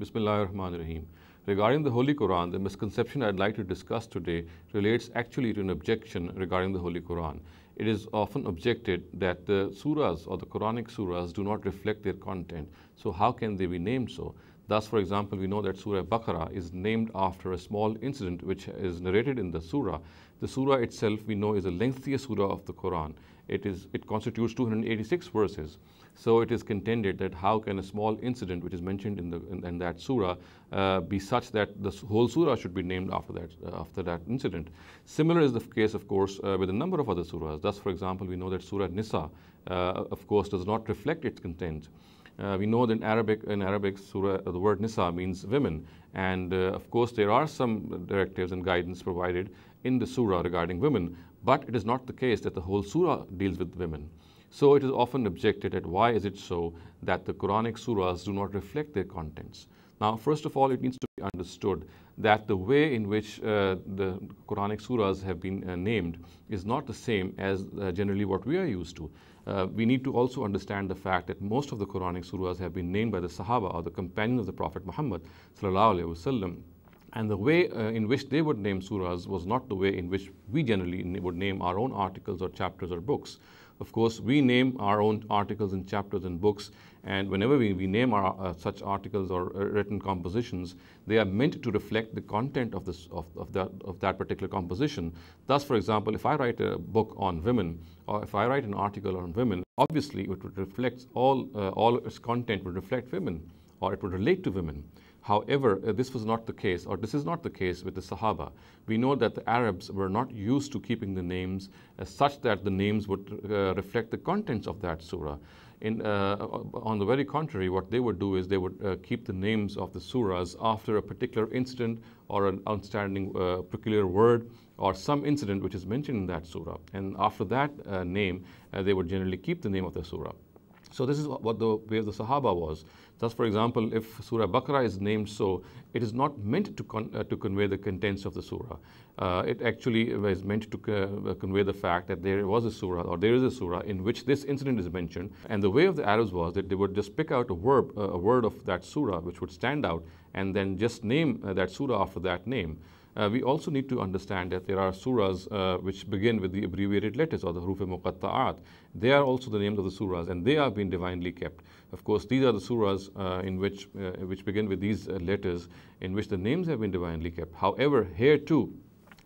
Bismillahir Rahmanir Rahim. Regarding the Holy Quran, the misconception I'd like to discuss today relates actually to an objection regarding the Holy Quran. It is often objected that the surahs or the Quranic surahs do not reflect their content, so how can they be named so? Thus, for example, we know that Surah Baqarah is named after a small incident which is narrated in the surah. The surah itself, we know, is the lengthiest surah of the Quran. It, is, it constitutes 286 verses. So it is contended that how can a small incident which is mentioned in, the, in, in that surah uh, be such that the whole surah should be named after that, uh, after that incident. Similar is the case, of course, uh, with a number of other surahs. Thus, for example, we know that Surah Nisa, uh, of course, does not reflect its content. Uh, we know that Arabic, in Arabic, surah, uh, the word nisa means women. And uh, of course, there are some directives and guidance provided in the surah regarding women, but it is not the case that the whole surah deals with women. So it is often objected at why is it so that the Quranic surahs do not reflect their contents. Now, first of all, it needs to be understood that the way in which uh, the Quranic surahs have been uh, named is not the same as uh, generally what we are used to. Uh, we need to also understand the fact that most of the Quranic surahs have been named by the Sahaba or the companion of the Prophet Muhammad and the way uh, in which they would name surahs was not the way in which we generally would name our own articles or chapters or books. Of course, we name our own articles and chapters and books, and whenever we, we name our, uh, such articles or uh, written compositions, they are meant to reflect the content of, this, of, of, that, of that particular composition. Thus, for example, if I write a book on women, or if I write an article on women, obviously it would reflect all, uh, all its content would reflect women or it would relate to women. However, uh, this was not the case, or this is not the case with the Sahaba. We know that the Arabs were not used to keeping the names as such that the names would uh, reflect the contents of that surah. In, uh, uh on the very contrary, what they would do is they would uh, keep the names of the surahs after a particular incident or an outstanding uh, peculiar word or some incident which is mentioned in that surah. And after that name, they would generally keep the name of the surah. So this is what the way of the Sahaba was. Thus, for example, if Surah Baqarah is named so, it is not meant to, con uh, to convey the contents of the Surah. Uh, it actually is meant to co uh, convey the fact that there was a Surah or there is a Surah in which this incident is mentioned. And the way of the Arabs was that they would just pick out a verb, uh, a word of that Surah which would stand out, and then just name uh, that Surah after that name. Uh, we also need to understand that there are surahs uh, which begin with the abbreviated letters or the huruf muqatta'at. They are also the names of the surahs and they have been divinely kept. Of course, these are the surahs uh, in which, uh, which begin with these uh, letters in which the names have been divinely kept. However, here too,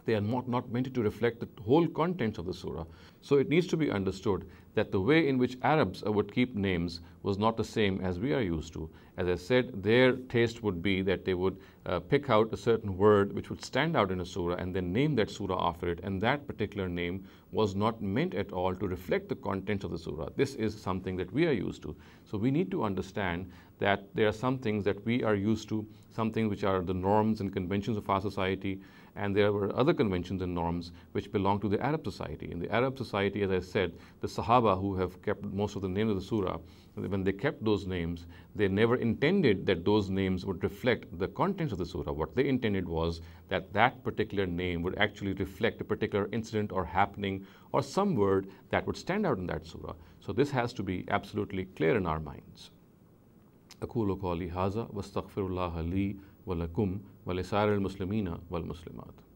they are not, not meant to reflect the whole contents of the surah. So it needs to be understood that the way in which Arabs uh, would keep names was not the same as we are used to. As I said, their taste would be that they would uh, pick out a certain word which would stand out in a surah and then name that surah after it. And that particular name was not meant at all to reflect the contents of the surah. This is something that we are used to. So we need to understand that there are some things that we are used to, some things which are the norms and conventions of our society, and there were other conventions and norms which belong to the Arab society. In the Arab society, as I said, the Sahaba who have kept most of the names of the surah, when they kept those names, they never intended that those names would reflect the contents of the surah. What they intended was that that particular name would actually reflect a particular incident or happening or some word that would stand out in that surah. So this has to be absolutely clear in our minds. أقول قولي هذا واستغفر الله لي ولكم ولسائر المسلمين والمسلمات